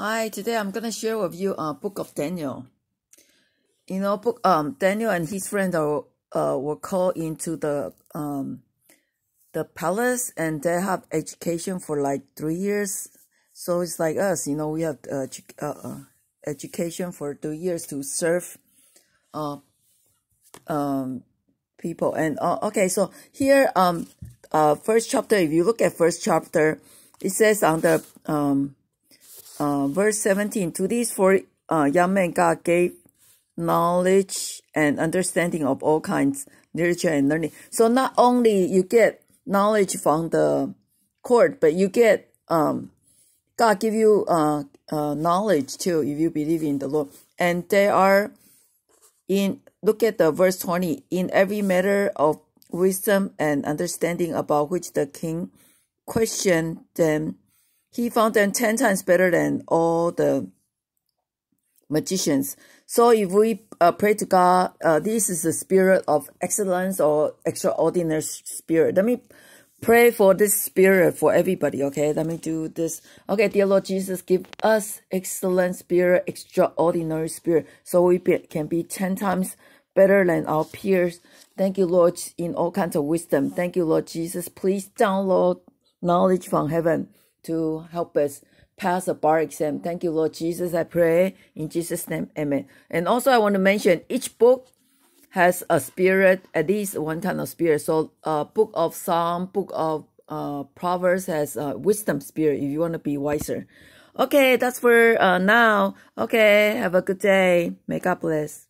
Hi, today I'm going to share with you a uh, book of Daniel. You know, book um Daniel and his friend are, uh, were called into the um the palace and they have education for like 3 years. So it's like us, you know, we have uh, uh, uh education for 2 years to serve uh um people and uh, okay, so here um uh first chapter if you look at first chapter it says on the um uh, verse 17 To these four uh, young men, God gave knowledge and understanding of all kinds, literature and learning. So not only you get knowledge from the court, but you get um, God give you uh, uh, knowledge too if you believe in the Lord. And they are in look at the verse twenty in every matter of wisdom and understanding about which the king questioned them he found them 10 times better than all the magicians. So if we uh, pray to God, uh, this is the spirit of excellence or extraordinary spirit. Let me pray for this spirit for everybody, okay? Let me do this. Okay, dear Lord Jesus, give us excellent spirit, extraordinary spirit, so we be, can be 10 times better than our peers. Thank you, Lord, in all kinds of wisdom. Thank you, Lord Jesus. Please download knowledge from heaven to help us pass the bar exam. Thank you, Lord Jesus. I pray in Jesus' name. Amen. And also, I want to mention each book has a spirit, at least one kind of spirit. So, uh, book of Psalm, book of uh, Proverbs has a wisdom spirit if you want to be wiser. Okay, that's for uh, now. Okay, have a good day. May God bless.